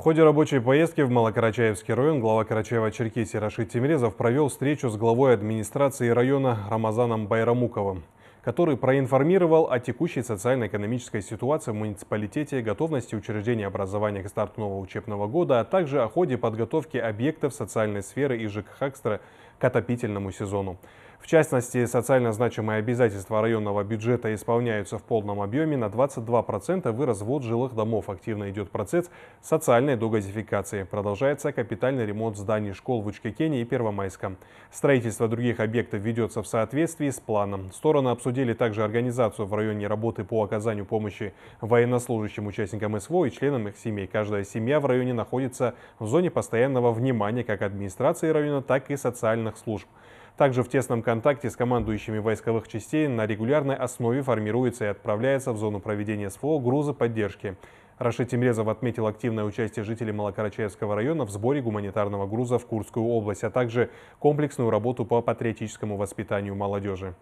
В ходе рабочей поездки в Малокарачаевский район глава Карачаева-Черкесии Рашид Тимирезов провел встречу с главой администрации района Рамазаном Байрамуковым, который проинформировал о текущей социально-экономической ситуации в муниципалитете, готовности учреждения образования к старту нового учебного года, а также о ходе подготовки объектов социальной сферы и ЖКХ к отопительному сезону. В частности, социально значимые обязательства районного бюджета исполняются в полном объеме. На 22% вырос ввод жилых домов. Активно идет процесс социальной догазификации. Продолжается капитальный ремонт зданий школ в Учкекене и Первомайском. Строительство других объектов ведется в соответствии с планом. Стороны обсудили также организацию в районе работы по оказанию помощи военнослужащим участникам СВО и членам их семей. Каждая семья в районе находится в зоне постоянного внимания как администрации района, так и социальных специальных служб. Также в тесном контакте с командующими войсковых частей на регулярной основе формируется и отправляется в зону проведения СФО грузы поддержки. Рашид Тимрезов отметил активное участие жителей Малокарачаевского района в сборе гуманитарного груза в Курскую область, а также комплексную работу по патриотическому воспитанию молодежи.